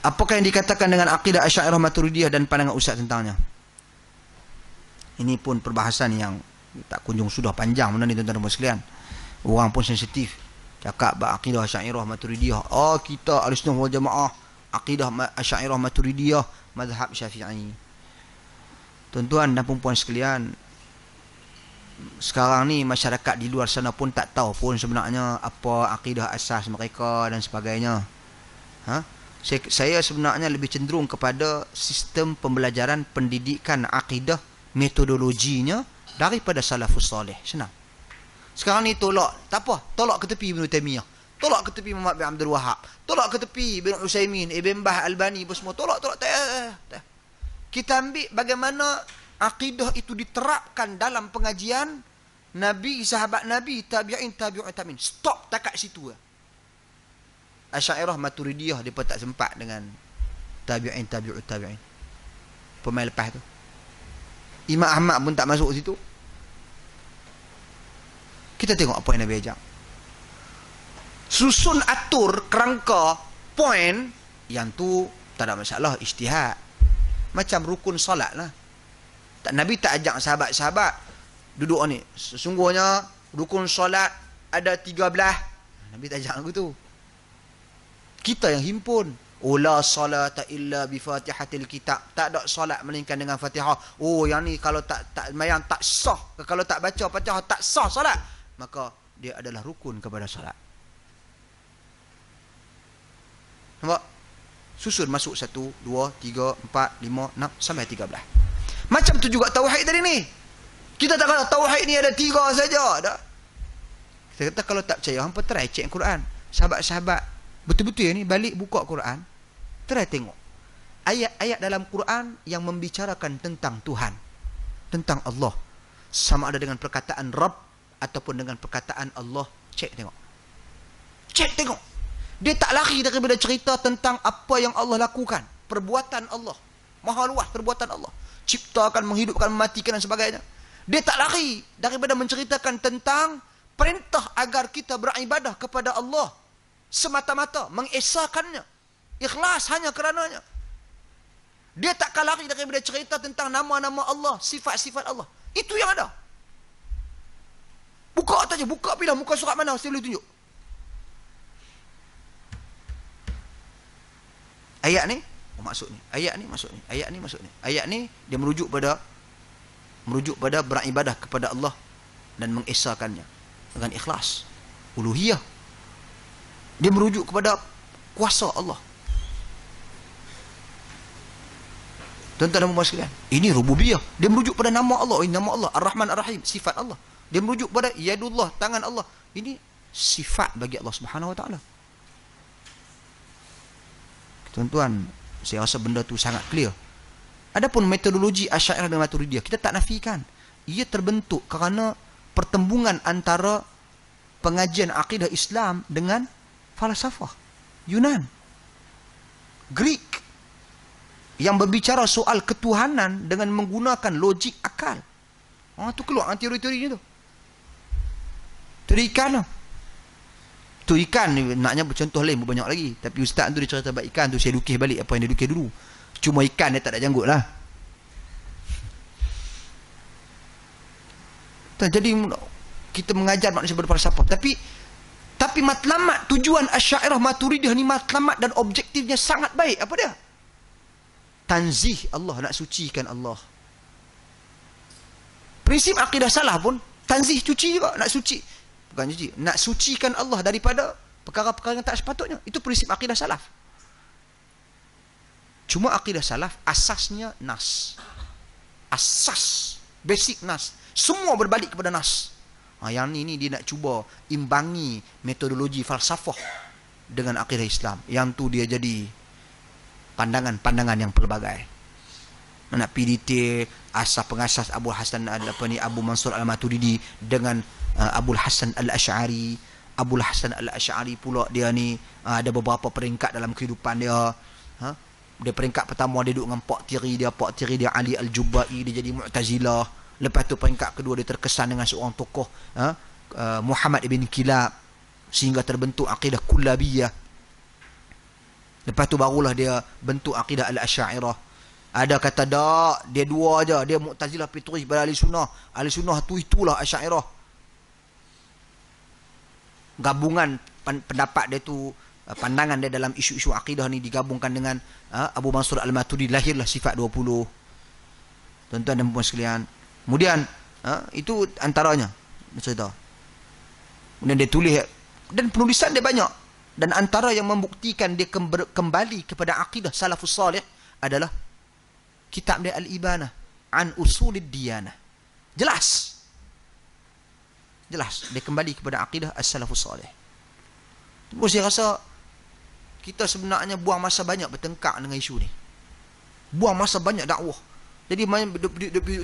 Apakah yang dikatakan dengan akidah Asy'ariyah Maturidiyah dan pandangan ustaz tentangnya? Ini pun perbahasan yang tak kunjung sudah panjang mana ni tuan-tuan dan sekalian. Orang pun sensitif. Cakap bab akidah Asy'ariyah Maturidiyah. Oh kita Ahlussunnah wal Jamaah akidah Asy'ariyah Maturidiyah mazhab Syafi'i. Tuan-tuan dan puan-puan sekalian, sekarang ni masyarakat di luar sana pun tak tahu pun sebenarnya apa akidah asas mereka dan sebagainya. Ha? saya, sebenarnya lebih cenderung kepada sistem pembelajaran pendidikan akidah metodologinya daripada salafus soleh senang sekarang ni tolak tak apa tolak ke tepi Ibn Taymiyah tolak ke tepi Muhammad bin Abdul Wahab tolak ke tepi Ibn Usaimin Ibn Bah Albani apa semua tolak tolak tak, eh, eh, tak. kita ambil bagaimana akidah itu diterapkan dalam pengajian Nabi sahabat Nabi tabi'in tabi'in tabi'in stop tak kat situ eh. Asy'ariyah Maturidiyah depa tak sempat dengan tabi'in tabi'ut tabi'in. Pemain lepas tu. Imam Ahmad pun tak masuk situ. Kita tengok apa yang Nabi ajak. Susun atur kerangka poin yang tu tak ada masalah ijtihad. Macam rukun solat lah. Tak, Nabi tak ajak sahabat-sahabat duduk ni. Sesungguhnya rukun solat ada tiga belah. Nabi tak ajak aku tu. Kita yang himpun. Ula oh, salat illa bi fatihatil kitab. Tak ada solat melainkan dengan fatihah. Oh yang ni kalau tak tak mayang tak sah. Kalau tak baca fatihah tak sah solat. Maka dia adalah rukun kepada solat. Nampak? Susun masuk satu, dua, tiga, empat, lima, enam, sampai tiga belah. Macam tu juga tauhid tadi ni. Kita tak kata tauhid ni ada tiga saja. Tak? Kita kata kalau tak percaya, hampa try cek Quran. Sahabat-sahabat Betul-betul ni balik buka Quran, try tengok. Ayat-ayat dalam Quran yang membicarakan tentang Tuhan, tentang Allah. Sama ada dengan perkataan Rabb ataupun dengan perkataan Allah, cek tengok. Cek tengok. Dia tak lari daripada cerita tentang apa yang Allah lakukan, perbuatan Allah. Maha luas perbuatan Allah. Ciptakan, menghidupkan, mematikan dan sebagainya. Dia tak lari daripada menceritakan tentang perintah agar kita beribadah kepada Allah semata-mata mengesahkannya. Ikhlas hanya kerananya. Dia tak kalah lagi daripada cerita tentang nama-nama Allah, sifat-sifat Allah. Itu yang ada. Buka tu je, buka pilih muka surat mana saya boleh tunjuk. Ayat ni oh, maksud ni. Ayat ni maksud ni. Ayat ni maksud ni. Ayat ni dia merujuk pada merujuk pada beribadah kepada Allah dan mengesahkannya dengan ikhlas uluhiyah dia merujuk kepada kuasa Allah. Tuan-tuan dan puan-puan ini rububiyah. Dia merujuk pada nama Allah, ini nama Allah, Ar-Rahman Ar-Rahim, sifat Allah. Dia merujuk pada yadullah, tangan Allah. Ini sifat bagi Allah Subhanahu Wa Taala. Tuan-tuan, saya rasa benda tu sangat clear. Adapun metodologi Asy'ariyah dan Maturidiyah, kita tak nafikan. Ia terbentuk kerana pertembungan antara pengajian akidah Islam dengan falsafah Yunan Greek yang berbicara soal ketuhanan dengan menggunakan logik akal oh, tu keluar nanti ah, teori-teori tu teori ikan tu tu ikan naknya bercontoh lain banyak lagi tapi ustaz tu dia cerita tentang ikan tu saya lukis balik apa yang dia lukis dulu cuma ikan dia tak ada janggut lah jadi kita mengajar manusia berfalsafah tapi tapi matlamat tujuan asyairah maturidah ni matlamat dan objektifnya sangat baik. Apa dia? Tanzih Allah nak sucikan Allah. Prinsip akidah salah pun tanzih cuci juga nak suci. Bukan cuci. Nak sucikan Allah daripada perkara-perkara yang tak sepatutnya. Itu prinsip akidah salaf. Cuma akidah salaf asasnya nas. Asas. Basic nas. Semua berbalik kepada nas. Ha, yang ni ni dia nak cuba imbangi metodologi falsafah dengan akidah Islam. Yang tu dia jadi pandangan-pandangan yang pelbagai. Nak PDT asas pengasas Abu Hasan al apa ni Abu Mansur al-Maturidi dengan uh, Abu Hasan al-Ash'ari. Abu Hasan al-Ash'ari pula dia ni uh, ada beberapa peringkat dalam kehidupan dia. Ha? Dia peringkat pertama dia duduk dengan pak tiri dia, pak tiri dia Ali al-Jubai, dia jadi Mu'tazilah. Lepas tu peringkat kedua dia terkesan dengan seorang tokoh ha? uh, Muhammad ibn Kilab sehingga terbentuk akidah kullabiyah. Lepas tu barulah dia bentuk akidah al-asy'ariyah. Ada kata dak, dia dua aja, dia Mu'tazilah Fitrih pada ahli sunnah. Ahli sunnah tu itulah asy'ariyah. Gabungan pendapat dia tu uh, pandangan dia dalam isu-isu akidah ni digabungkan dengan uh, Abu Mansur Al-Maturidi lahirlah sifat 20. Tuan-tuan dan puan sekalian, Kemudian ha, itu antaranya cerita. Kemudian dia tulis dan penulisan dia banyak dan antara yang membuktikan dia kembali kepada akidah salafus salih adalah kitab dia Al-Ibana an usulid diana, Jelas. Jelas dia kembali kepada akidah as-salafus salih. Terus saya rasa kita sebenarnya buang masa banyak bertengkar dengan isu ni. Buang masa banyak dakwah. Jadi main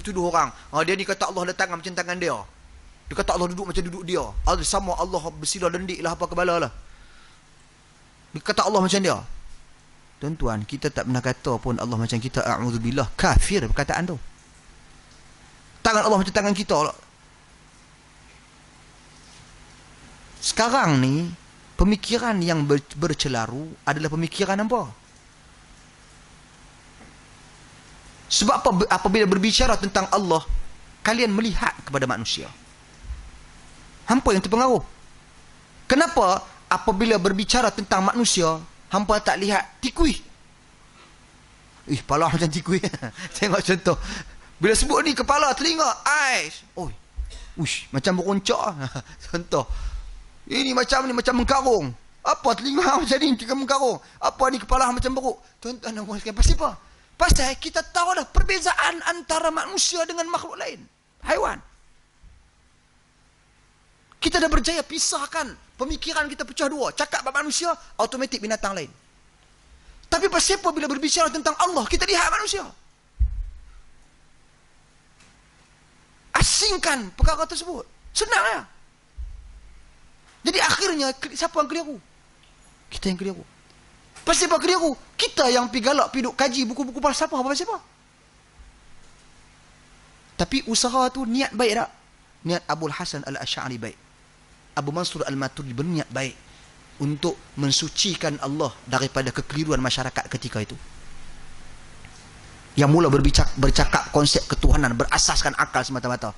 tuduh orang. Ha, dia ni kata Allah ada tangan macam tangan dia. Dia kata Allah duduk macam duduk dia. Ada sama Allah bersilah dendik lah apa kebala lah. Dia kata Allah macam dia. Tuan-tuan, kita tak pernah kata pun Allah macam kita. A'udzubillah. Kafir perkataan tu. Tangan Allah macam tangan kita. Lah. Sekarang ni, pemikiran yang bercelaru adalah pemikiran apa? Sebab apa apabila berbicara tentang Allah, kalian melihat kepada manusia. Hampa yang terpengaruh. Kenapa apabila berbicara tentang manusia, hampa tak lihat tikui? Ih, kepala macam tikui. Tengok contoh. Bila sebut ni kepala, telinga, eyes. Oi. Ush, macam beruncak. contoh. Ini macam ni, macam mengkarung. Apa telinga macam ni, macam mengkarung. Apa ni kepala macam beruk. Tuan-tuan, pasti apa? Pasal kita tahu dah perbezaan antara manusia dengan makhluk lain. Haiwan. Kita dah berjaya pisahkan pemikiran kita pecah dua. Cakap bab manusia, automatik binatang lain. Tapi bersiapa bila berbicara tentang Allah, kita lihat manusia. Asingkan perkara tersebut. Senang ya. Jadi akhirnya siapa yang keliru? Kita yang keliru. Pasal apa keliru? Kita yang pergi galak, pergi duk kaji buku-buku falsafah apa-apa Tapi usaha tu niat baik tak? Niat Abu Hasan Al-Asha'ari baik. Abu Mansur Al-Maturi berniat baik untuk mensucikan Allah daripada kekeliruan masyarakat ketika itu. Yang mula berbicak, bercakap konsep ketuhanan berasaskan akal semata-mata.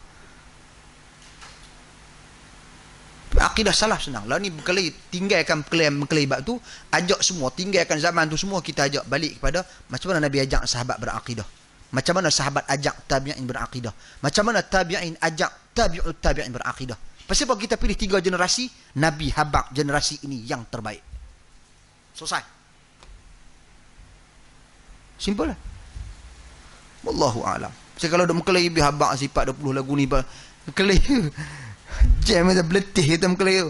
akidah salah senang. Lalu ni berkelahi, tinggalkan berkelahi bab tu, ajak semua, tinggalkan zaman tu semua, kita ajak balik kepada macam mana Nabi ajak sahabat berakidah. Macam mana sahabat ajak tabi'in berakidah. Macam mana tabi'in ajak tabi'ut tabi'in berakidah. Pasal apa kita pilih tiga generasi, Nabi habak generasi ini yang terbaik. Selesai. Simple lah. Wallahu a'lam. Saya kalau dah mengkelai bi habak sifat 20 lagu ni, kelai jam macam beletih hitam kelir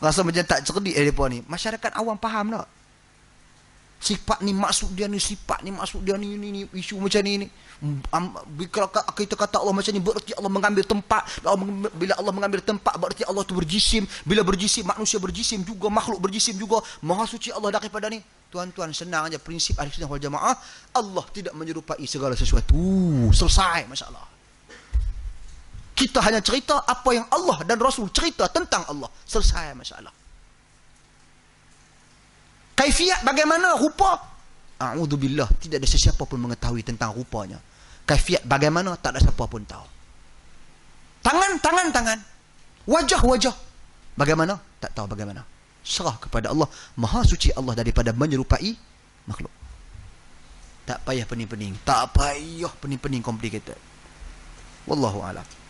rasa macam tak cerdik eh, lah dia ni masyarakat awam faham tak sifat ni maksud dia ni sifat ni maksud dia ni ni, ni isu macam ni ni bila kita kata Allah macam ni berarti Allah mengambil tempat bila Allah mengambil tempat berarti Allah tu berjisim bila berjisim manusia berjisim juga makhluk berjisim juga maha suci Allah daripada ni tuan-tuan senang aja prinsip ahli sunnah wal jamaah Allah tidak menyerupai segala sesuatu selesai masyaallah kita hanya cerita apa yang Allah dan Rasul cerita tentang Allah. Selesai masalah. Kaifiat bagaimana rupa? A'udzubillah. Tidak ada sesiapa pun mengetahui tentang rupanya. Kaifiat bagaimana? Tak ada siapa pun tahu. Tangan, tangan, tangan. Wajah, wajah. Bagaimana? Tak tahu bagaimana. Serah kepada Allah. Maha suci Allah daripada menyerupai makhluk. Tak payah pening-pening. Tak payah pening-pening komplikated. Wallahu a'lam.